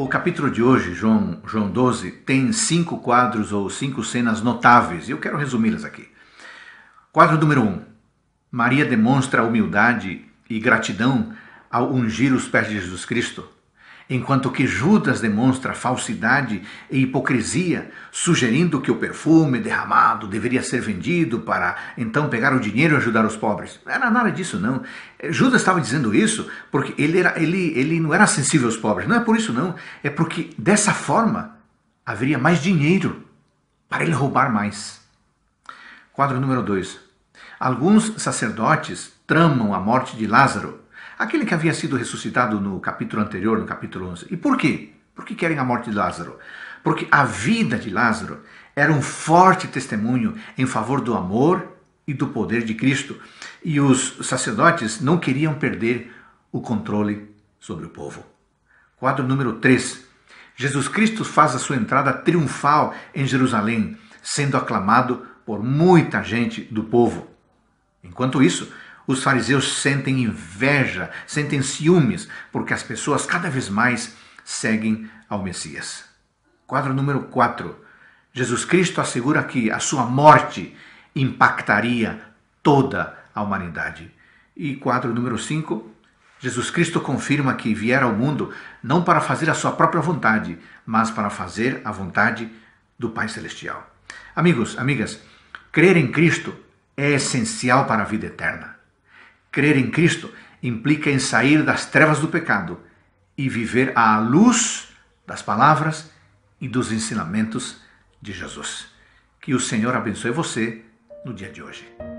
O capítulo de hoje, João, João 12, tem cinco quadros ou cinco cenas notáveis, e eu quero resumi-las aqui. Quadro número 1. Um, Maria demonstra humildade e gratidão ao ungir os pés de Jesus Cristo enquanto que Judas demonstra falsidade e hipocrisia, sugerindo que o perfume derramado deveria ser vendido para então pegar o dinheiro e ajudar os pobres. Não era nada disso, não. Judas estava dizendo isso porque ele, era, ele, ele não era sensível aos pobres. Não é por isso, não. É porque dessa forma haveria mais dinheiro para ele roubar mais. Quadro número 2. Alguns sacerdotes tramam a morte de Lázaro Aquele que havia sido ressuscitado no capítulo anterior, no capítulo 11. E por quê? Porque querem a morte de Lázaro. Porque a vida de Lázaro era um forte testemunho em favor do amor e do poder de Cristo. E os sacerdotes não queriam perder o controle sobre o povo. Quadro número 3. Jesus Cristo faz a sua entrada triunfal em Jerusalém, sendo aclamado por muita gente do povo. Enquanto isso, os fariseus sentem inveja, sentem ciúmes, porque as pessoas cada vez mais seguem ao Messias. Quadro número 4. Jesus Cristo assegura que a sua morte impactaria toda a humanidade. E quadro número 5. Jesus Cristo confirma que viera ao mundo não para fazer a sua própria vontade, mas para fazer a vontade do Pai Celestial. Amigos, amigas, crer em Cristo é essencial para a vida eterna. Crer em Cristo implica em sair das trevas do pecado e viver à luz das palavras e dos ensinamentos de Jesus. Que o Senhor abençoe você no dia de hoje.